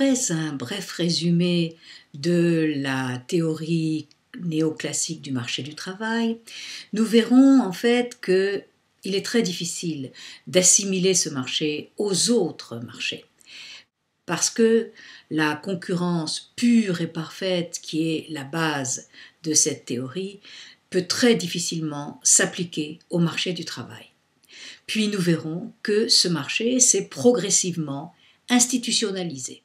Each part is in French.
Après un bref résumé de la théorie néoclassique du marché du travail, nous verrons en fait que il est très difficile d'assimiler ce marché aux autres marchés parce que la concurrence pure et parfaite qui est la base de cette théorie peut très difficilement s'appliquer au marché du travail. Puis nous verrons que ce marché s'est progressivement institutionnalisé.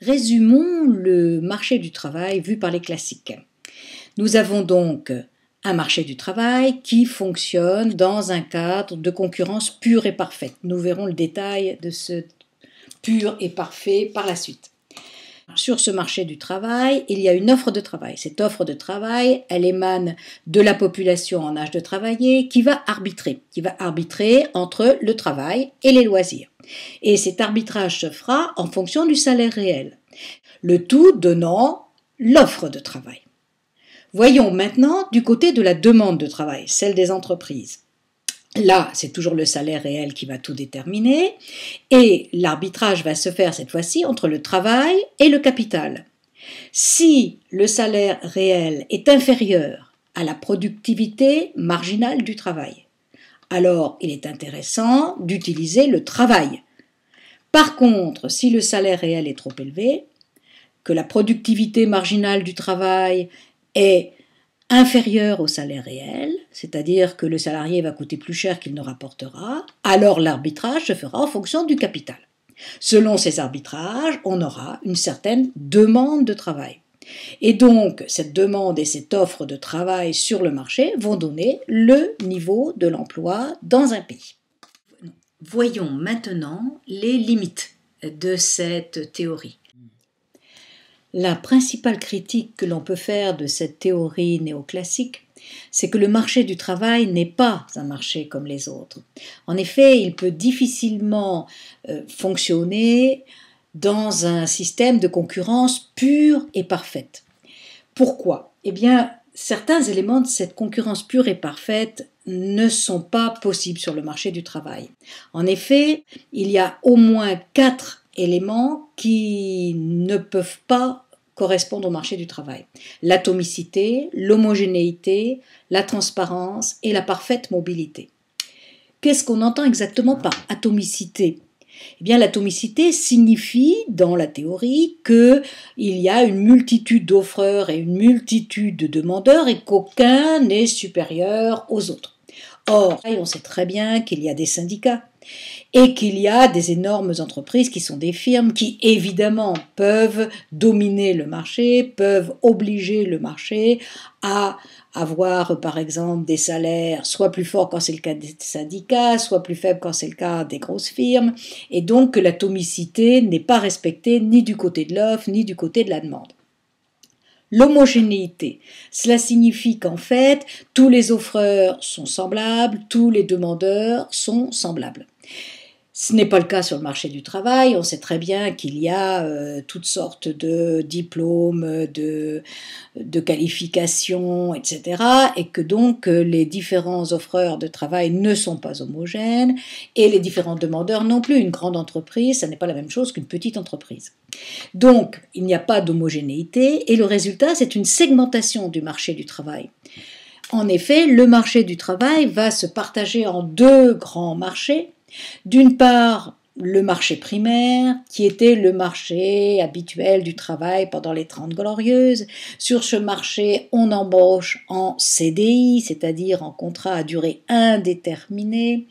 Résumons le marché du travail vu par les classiques. Nous avons donc un marché du travail qui fonctionne dans un cadre de concurrence pure et parfaite. Nous verrons le détail de ce pur et parfait par la suite sur ce marché du travail, il y a une offre de travail. Cette offre de travail, elle émane de la population en âge de travailler qui va arbitrer, qui va arbitrer entre le travail et les loisirs. Et cet arbitrage se fera en fonction du salaire réel, le tout donnant l'offre de travail. Voyons maintenant du côté de la demande de travail, celle des entreprises. Là, c'est toujours le salaire réel qui va tout déterminer, et l'arbitrage va se faire cette fois-ci entre le travail et le capital. Si le salaire réel est inférieur à la productivité marginale du travail, alors il est intéressant d'utiliser le travail. Par contre, si le salaire réel est trop élevé, que la productivité marginale du travail est inférieur au salaire réel, c'est-à-dire que le salarié va coûter plus cher qu'il ne rapportera, alors l'arbitrage se fera en fonction du capital. Selon ces arbitrages, on aura une certaine demande de travail. Et donc, cette demande et cette offre de travail sur le marché vont donner le niveau de l'emploi dans un pays. Voyons maintenant les limites de cette théorie. La principale critique que l'on peut faire de cette théorie néoclassique, c'est que le marché du travail n'est pas un marché comme les autres. En effet, il peut difficilement euh, fonctionner dans un système de concurrence pure et parfaite. Pourquoi Eh bien, certains éléments de cette concurrence pure et parfaite ne sont pas possibles sur le marché du travail. En effet, il y a au moins quatre éléments qui ne peuvent pas correspondre au marché du travail. L'atomicité, l'homogénéité, la transparence et la parfaite mobilité. Qu'est-ce qu'on entend exactement par atomicité eh bien, l'atomicité signifie, dans la théorie, qu'il y a une multitude d'offreurs et une multitude de demandeurs et qu'aucun n'est supérieur aux autres. Or, on sait très bien qu'il y a des syndicats, et qu'il y a des énormes entreprises qui sont des firmes qui évidemment peuvent dominer le marché, peuvent obliger le marché à avoir par exemple des salaires soit plus forts quand c'est le cas des syndicats, soit plus faibles quand c'est le cas des grosses firmes, et donc que l'atomicité n'est pas respectée ni du côté de l'offre ni du côté de la demande. L'homogénéité, cela signifie qu'en fait, tous les offreurs sont semblables, tous les demandeurs sont semblables. Ce n'est pas le cas sur le marché du travail. On sait très bien qu'il y a euh, toutes sortes de diplômes, de, de, qualifications, etc. Et que donc euh, les différents offreurs de travail ne sont pas homogènes et les différents demandeurs non plus. Une grande entreprise, ça n'est pas la même chose qu'une petite entreprise. Donc, il n'y a pas d'homogénéité et le résultat, c'est une segmentation du marché du travail. En effet, le marché du travail va se partager en deux grands marchés d'une part, le marché primaire, qui était le marché habituel du travail pendant les Trente Glorieuses. Sur ce marché, on embauche en CDI, c'est-à-dire en contrat à durée indéterminée.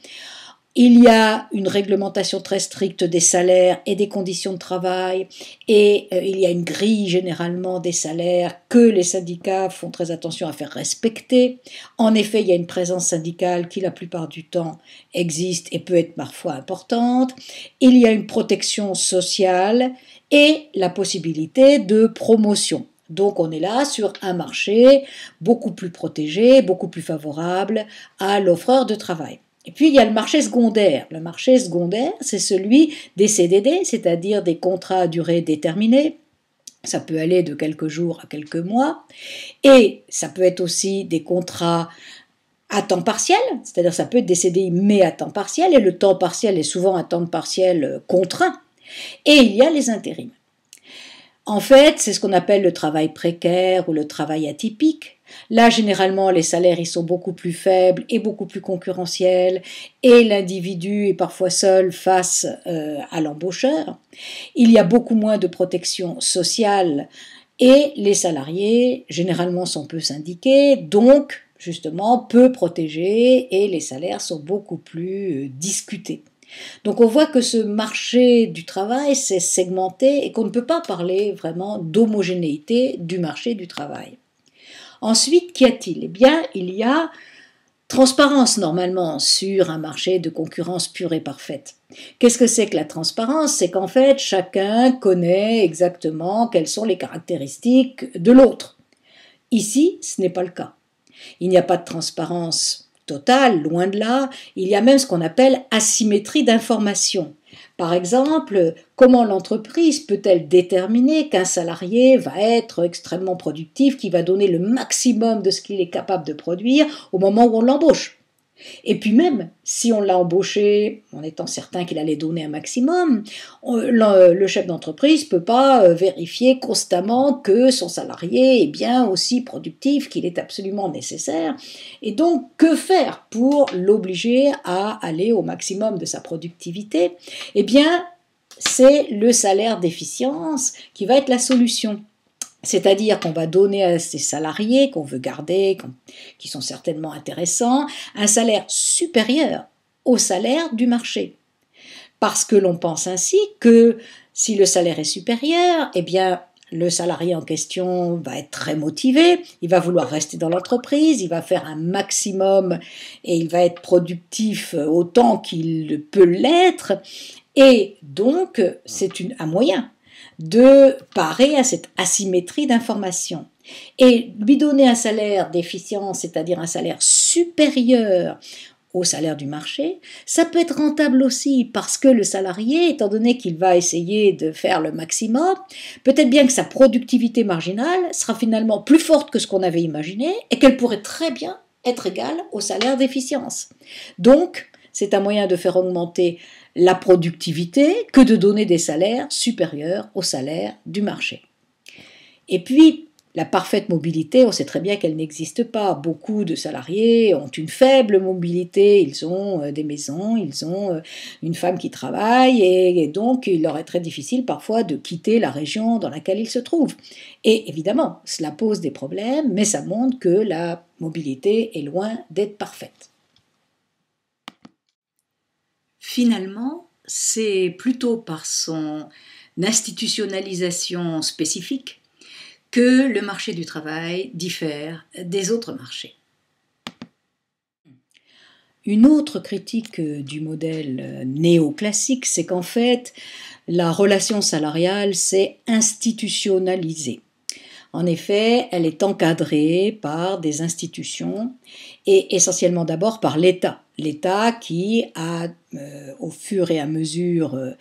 Il y a une réglementation très stricte des salaires et des conditions de travail, et euh, il y a une grille généralement des salaires que les syndicats font très attention à faire respecter. En effet, il y a une présence syndicale qui la plupart du temps existe et peut être parfois importante. Il y a une protection sociale et la possibilité de promotion. Donc on est là sur un marché beaucoup plus protégé, beaucoup plus favorable à l'offreur de travail. Et puis il y a le marché secondaire. Le marché secondaire, c'est celui des CDD, c'est-à-dire des contrats à durée déterminée. Ça peut aller de quelques jours à quelques mois. Et ça peut être aussi des contrats à temps partiel, c'est-à-dire ça peut être des CDI mais à temps partiel, et le temps partiel est souvent un temps partiel euh, contraint. Et il y a les intérims. En fait, c'est ce qu'on appelle le travail précaire ou le travail atypique, Là, généralement, les salaires sont beaucoup plus faibles et beaucoup plus concurrentiels, et l'individu est parfois seul face euh, à l'embaucheur. Il y a beaucoup moins de protection sociale, et les salariés, généralement, sont peu syndiqués, donc, justement, peu protégés, et les salaires sont beaucoup plus euh, discutés. Donc on voit que ce marché du travail s'est segmenté et qu'on ne peut pas parler vraiment d'homogénéité du marché du travail. Ensuite, qu'y a-t-il Eh bien, il y a transparence normalement sur un marché de concurrence pure et parfaite. Qu'est-ce que c'est que la transparence C'est qu'en fait, chacun connaît exactement quelles sont les caractéristiques de l'autre. Ici, ce n'est pas le cas. Il n'y a pas de transparence totale, loin de là. Il y a même ce qu'on appelle asymétrie d'information. Par exemple, comment l'entreprise peut-elle déterminer qu'un salarié va être extrêmement productif, qui va donner le maximum de ce qu'il est capable de produire au moment où on l'embauche et puis même, si on l'a embauché en étant certain qu'il allait donner un maximum, euh, le chef d'entreprise ne peut pas euh, vérifier constamment que son salarié est bien aussi productif qu'il est absolument nécessaire. Et donc, que faire pour l'obliger à aller au maximum de sa productivité Eh bien, c'est le salaire d'efficience qui va être la solution. C'est-à-dire qu'on va donner à ces salariés qu'on veut garder, qui sont certainement intéressants, un salaire supérieur au salaire du marché. Parce que l'on pense ainsi que si le salaire est supérieur, eh bien, le salarié en question va être très motivé, il va vouloir rester dans l'entreprise, il va faire un maximum et il va être productif autant qu'il peut l'être. Et donc, c'est un moyen de parer à cette asymétrie d'information et lui donner un salaire d'efficience, c'est-à-dire un salaire supérieur au salaire du marché, ça peut être rentable aussi parce que le salarié, étant donné qu'il va essayer de faire le maximum, peut-être bien que sa productivité marginale sera finalement plus forte que ce qu'on avait imaginé et qu'elle pourrait très bien être égale au salaire d'efficience. Donc, c'est un moyen de faire augmenter la productivité que de donner des salaires supérieurs aux salaires du marché. Et puis, la parfaite mobilité, on sait très bien qu'elle n'existe pas. Beaucoup de salariés ont une faible mobilité, ils ont euh, des maisons, ils ont euh, une femme qui travaille, et donc il leur est très difficile parfois de quitter la région dans laquelle ils se trouvent. Et évidemment, cela pose des problèmes, mais ça montre que la mobilité est loin d'être parfaite. Finalement, c'est plutôt par son institutionnalisation spécifique que le marché du travail diffère des autres marchés. Une autre critique du modèle néoclassique, c'est qu'en fait, la relation salariale s'est institutionnalisée. En effet, elle est encadrée par des institutions et essentiellement d'abord par l'État. L'État qui a, euh, au fur et à mesure euh,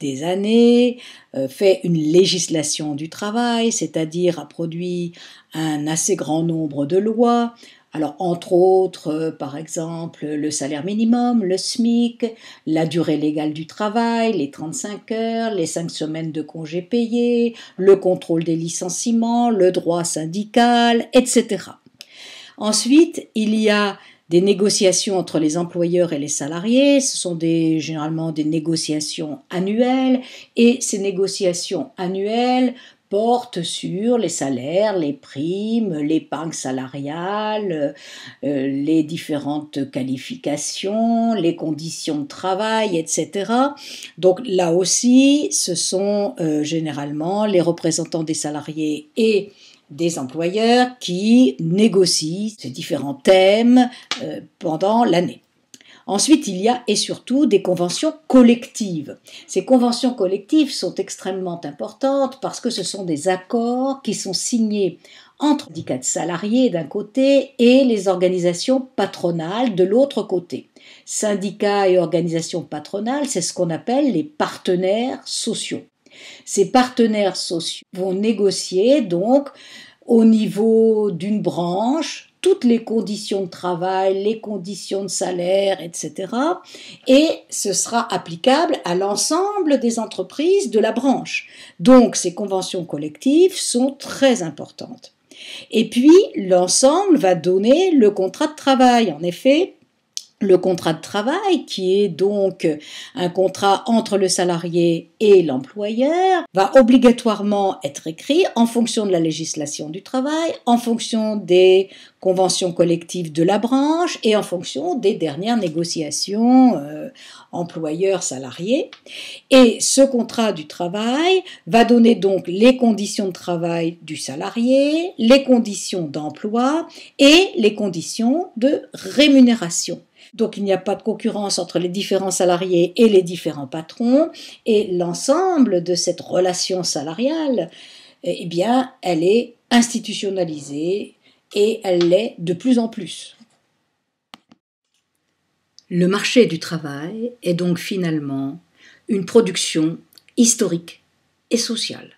des années, euh, fait une législation du travail, c'est-à-dire a produit un assez grand nombre de lois, alors, entre autres, euh, par exemple, le salaire minimum, le SMIC, la durée légale du travail, les 35 heures, les 5 semaines de congés payés, le contrôle des licenciements, le droit syndical, etc. Ensuite, il y a des négociations entre les employeurs et les salariés, ce sont généralement des négociations annuelles, et ces négociations annuelles porte sur les salaires, les primes, l'épargne salariale, euh, les différentes qualifications, les conditions de travail, etc. Donc là aussi, ce sont euh, généralement les représentants des salariés et des employeurs qui négocient ces différents thèmes euh, pendant l'année. Ensuite, il y a et surtout des conventions collectives. Ces conventions collectives sont extrêmement importantes parce que ce sont des accords qui sont signés entre syndicats de salariés d'un côté et les organisations patronales de l'autre côté. Syndicats et organisations patronales, c'est ce qu'on appelle les partenaires sociaux. Ces partenaires sociaux vont négocier donc au niveau d'une branche toutes les conditions de travail, les conditions de salaire, etc. Et ce sera applicable à l'ensemble des entreprises de la branche. Donc ces conventions collectives sont très importantes. Et puis, l'ensemble va donner le contrat de travail. En effet, le contrat de travail, qui est donc un contrat entre le salarié et l'employeur, va obligatoirement être écrit en fonction de la législation du travail, en fonction des conventions collectives de la branche et en fonction des dernières négociations euh, employeur-salarié. Et ce contrat du travail va donner donc les conditions de travail du salarié, les conditions d'emploi et les conditions de rémunération. Donc il n'y a pas de concurrence entre les différents salariés et les différents patrons. Et l'ensemble de cette relation salariale, eh, eh bien, elle est institutionnalisée et elle l'est de plus en plus. Le marché du travail est donc finalement une production historique et sociale.